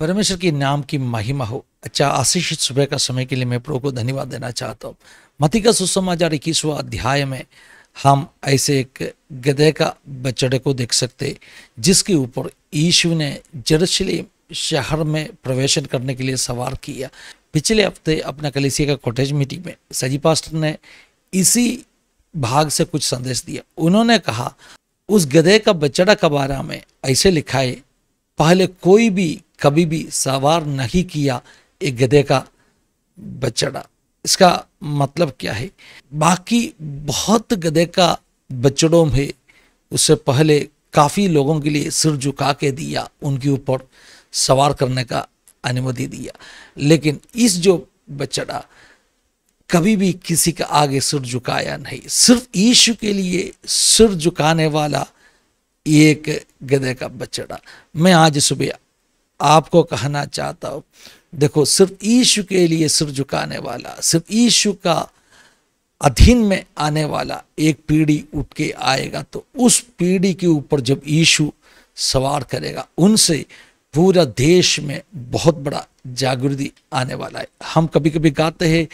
परमेश्वर के नाम की महिमा हो अच्छा आशीषित सुबह का समय के लिए मैं प्रो को धन्यवाद देना चाहता हूँ मती का सुसमाचार इक्कीसवा अध्याय में हम ऐसे एक गधे का बचड़े को देख सकते जिसके ऊपर यीशु ने जरूसलेम शहर में प्रवेशन करने के लिए सवार किया पिछले हफ्ते अपना कलेसिया का कॉटेज मीटिंग में सजी पास्टर ने इसी भाग से कुछ संदेश दिया उन्होंने कहा उस गधे का बचड़ा का बारे में ऐसे लिखा है पहले कोई भी कभी भी सवार नहीं किया एक गधे का बचड़ा इसका मतलब क्या है बाकी बहुत गधे का बचड़ों में उससे पहले काफ़ी लोगों के लिए सिर झुका के दिया उनके ऊपर सवार करने का अनुमति दिया लेकिन इस जो बचड़ा कभी भी किसी का आगे सिर झुकाया नहीं सिर्फ ईशु के लिए सिर झुकाने वाला एक गधे का बचड़ा मैं आज सुबह आपको कहना चाहता हूं देखो सिर्फ ईशु के लिए सिर झुकाने वाला सिर्फ ईशु का अधीन में आने वाला एक पीढ़ी उठ के आएगा तो उस पीढ़ी के ऊपर जब ईशु सवार करेगा उनसे पूरा देश में बहुत बड़ा जागृति आने वाला है हम कभी कभी गाते हैं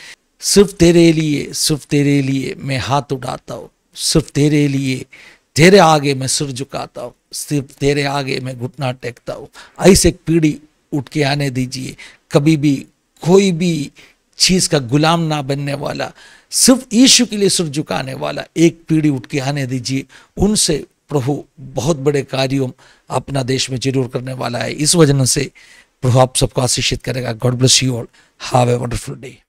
सिर्फ तेरे लिए सिर्फ तेरे लिए मैं हाथ उठाता हूँ सिर्फ तेरे लिए तेरे आगे मैं सिर झुकाता हूँ सिर्फ तेरे आगे मैं घुटना टेकता हूँ ऐसे एक पीढ़ी उठ के आने दीजिए कभी भी कोई भी चीज़ का गुलाम ना बनने वाला सिर्फ ईश्व के लिए सिर झुकाने वाला एक पीढ़ी उठ के आने दीजिए उनसे प्रभु बहुत बड़े कार्यों अपना देश में जरूर करने वाला है इस वजह से प्रभु आप सबको आशीषित करेगा God bless you all have a wonderful day